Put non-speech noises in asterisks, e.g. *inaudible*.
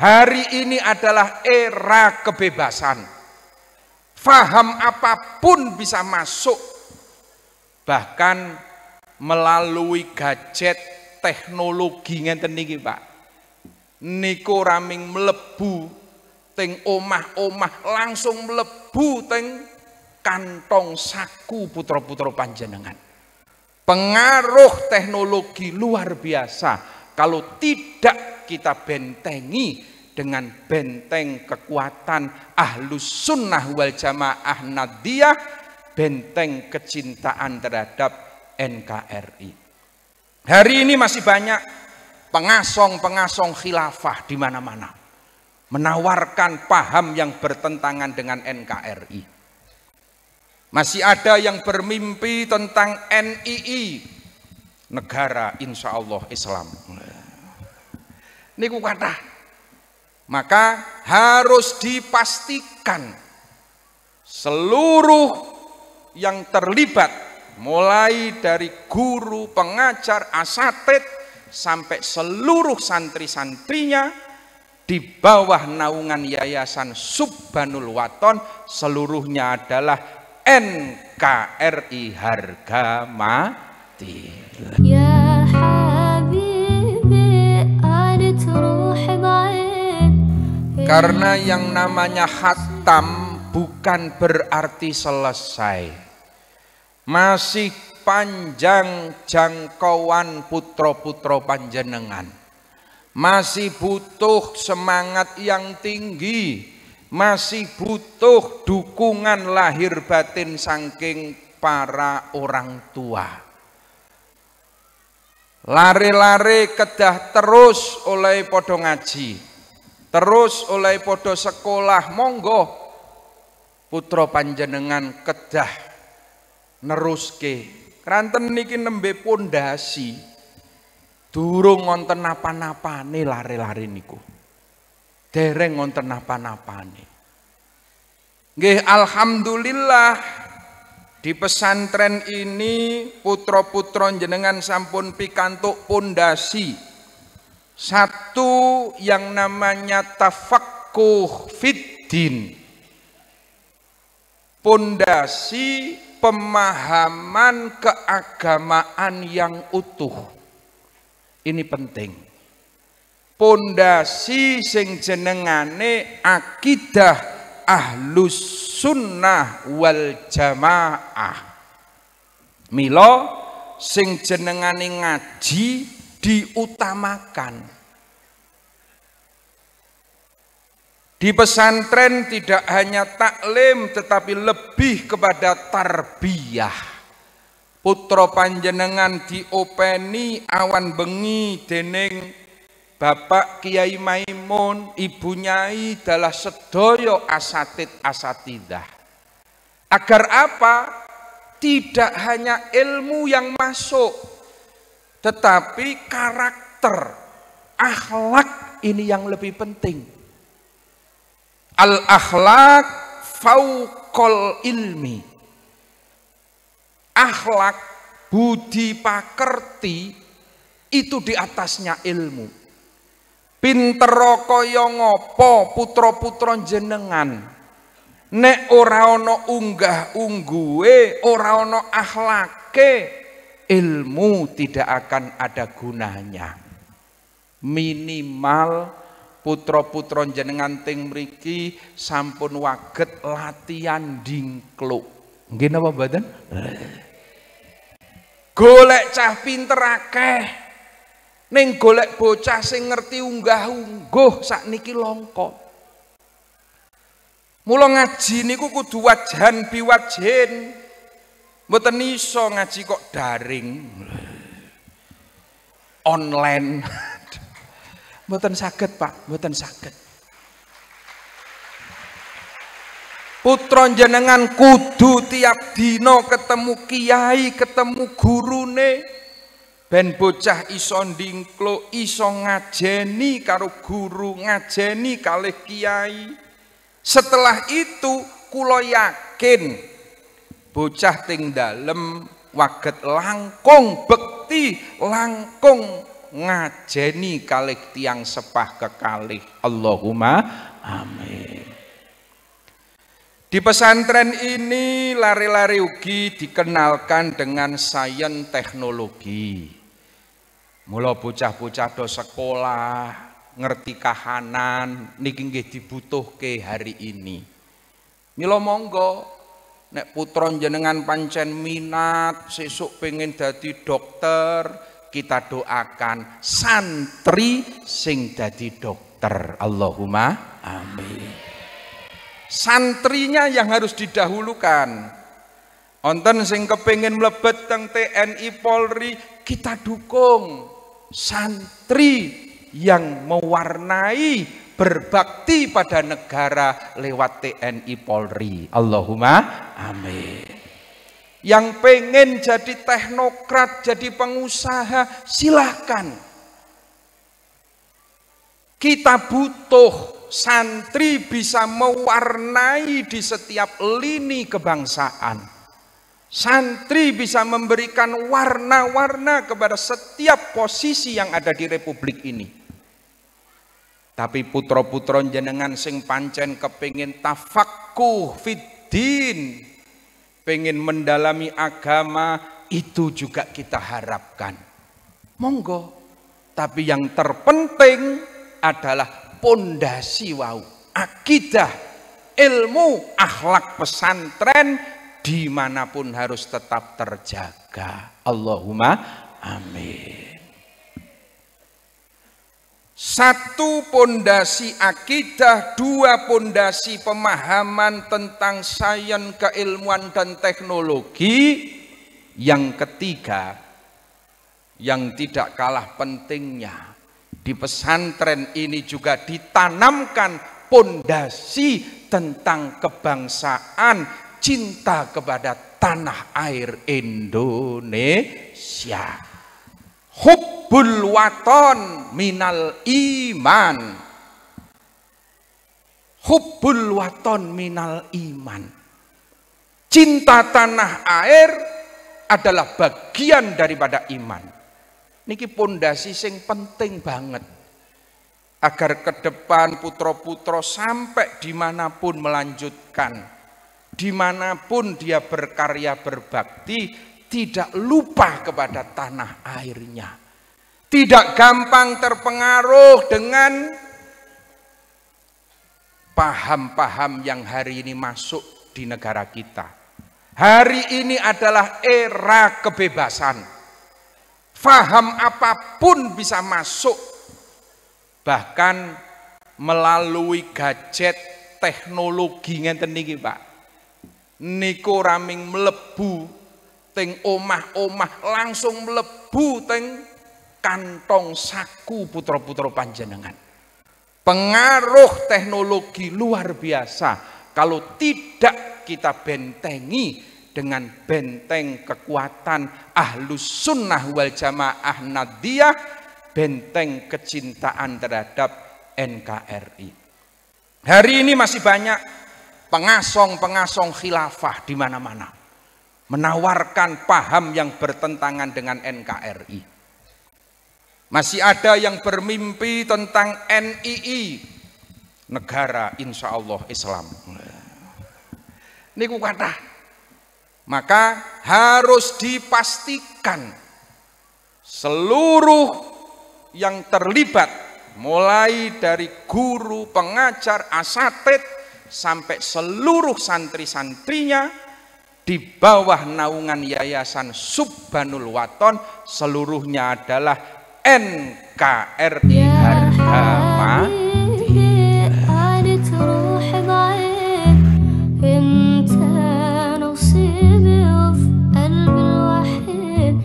Hari ini adalah era kebebasan. Faham apapun bisa masuk. Bahkan melalui gadget teknologi yang niki, Pak. Niku raming melebu teng omah-omah langsung melebu teng kantong saku putra-putra panjenengan. Pengaruh teknologi luar biasa. Kalau tidak kita bentengi dengan benteng kekuatan ahlus sunnah wal jamaah nadiyah, benteng kecintaan terhadap NKRI. Hari ini masih banyak pengasong-pengasong khilafah di mana-mana. Menawarkan paham yang bertentangan dengan NKRI. Masih ada yang bermimpi tentang NII, negara insya Allah Islam niku kathah. Maka harus dipastikan seluruh yang terlibat mulai dari guru, pengajar, asatid sampai seluruh santri-santrinya di bawah naungan Yayasan Subhanul Waton seluruhnya adalah NKRI Harga Mati. Yeah. Karena yang namanya hatam bukan berarti selesai. Masih panjang jangkauan putra-putra panjenengan. Masih butuh semangat yang tinggi, masih butuh dukungan lahir batin saking para orang tua. Lari-lari kedah terus oleh podong ngaji. Terus oleh podo sekolah monggo putra panjenengan kedah neruske. Kranten niki nembe pondasi durung apa napa nih lari lari niku. Dereng wonten napa-napane. Nggih alhamdulillah di pesantren ini putra-putra jenengan sampun pikantuk pondasi satu yang namanya tafakkuh fiddin. Pondasi pemahaman keagamaan yang utuh. Ini penting. Pondasi sing jenengane akidah ahlus sunnah wal jamaah. Milo sing jenengane ngaji diutamakan. Di pesantren tidak hanya taklim tetapi lebih kepada tarbiyah. Putra panjenengan diopeni awan bengi dening Bapak Kiai Maimun, Ibu Nyai adalah sedoyo asatid asatidah. Agar apa? Tidak hanya ilmu yang masuk, tetapi karakter, akhlak ini yang lebih penting. Al-akhlak faukol ilmi. Akhlak budi pakerti itu di atasnya ilmu. Pintero kaya ngopo putra-putra jenengan. Nek ora ana unggah oraono ora ana akhlake, ilmu tidak akan ada gunanya. Minimal putra-putra jenengan ting mriki sampun waget latihan dingkluk. Nggih napa mboten? Golek cah pinter akeh. Ning golek bocah sing ngerti unggah-ungguh sakniki longko. Mula ngaji niku kudu wajan biwajen Mboten iso ngaji kok daring. Online. *laughs* Mboten saged, Pak, mboten saged. Putra jenengan kudu tiap dino ketemu kiai, ketemu gurune. Ben bocah iso ndingklo, iso ngajeni karo guru, ngajeni kalih kiai. Setelah itu kula yakin bocah ting dalem waget langkung bekti langkung ngajeni kalih tiang sepah kekalih Allahumma amin di pesantren ini lari-lari ugi dikenalkan dengan sains teknologi. Mula bocah-bocah do sekolah, ngerti kahanan, niki nggih dibutuhke hari ini. Milo monggo Nek putra jenengan pancen minat, sesuk pengen jadi dokter, kita doakan santri sing jadi dokter. Allahumma amin. Santrinya yang harus didahulukan. Onten sing kepengen mlebet teng TNI Polri, kita dukung santri yang mewarnai berbakti pada negara lewat TNI Polri. Allahumma amin. Yang pengen jadi teknokrat, jadi pengusaha, silahkan. Kita butuh santri bisa mewarnai di setiap lini kebangsaan. Santri bisa memberikan warna-warna kepada setiap posisi yang ada di republik ini. Tapi putra-putra jenengan sing pancen kepingin tafakuh fiddin. Pengen mendalami agama itu juga kita harapkan. Monggo. Tapi yang terpenting adalah pondasi wau, akidah, ilmu, akhlak pesantren dimanapun harus tetap terjaga. Allahumma amin. Satu pondasi akidah, dua pondasi pemahaman tentang sains, keilmuan dan teknologi. Yang ketiga, yang tidak kalah pentingnya, di pesantren ini juga ditanamkan pondasi tentang kebangsaan, cinta kepada tanah air Indonesia. Hub Bulwaton minal iman hubbul waton minal iman cinta tanah air adalah bagian daripada iman niki pondasi sing penting banget agar ke depan putra-putra sampai dimanapun melanjutkan dimanapun dia berkarya berbakti tidak lupa kepada tanah airnya tidak gampang terpengaruh dengan paham-paham yang hari ini masuk di negara kita. Hari ini adalah era kebebasan. Faham apapun bisa masuk. Bahkan melalui gadget teknologi ngeten niki, Pak. Niko raming melebu teng omah-omah langsung melebu teng kantong saku putra-putra panjenengan. Pengaruh teknologi luar biasa kalau tidak kita bentengi dengan benteng kekuatan ahlus sunnah wal jamaah nadiyah, benteng kecintaan terhadap NKRI. Hari ini masih banyak pengasong-pengasong khilafah di mana-mana. Menawarkan paham yang bertentangan dengan NKRI. Masih ada yang bermimpi tentang NII, negara insya Allah Islam. Niku kata, maka harus dipastikan seluruh yang terlibat mulai dari guru, pengajar, asatid sampai seluruh santri-santrinya di bawah naungan Yayasan Subhanul Waton seluruhnya adalah NKRI ya. Harga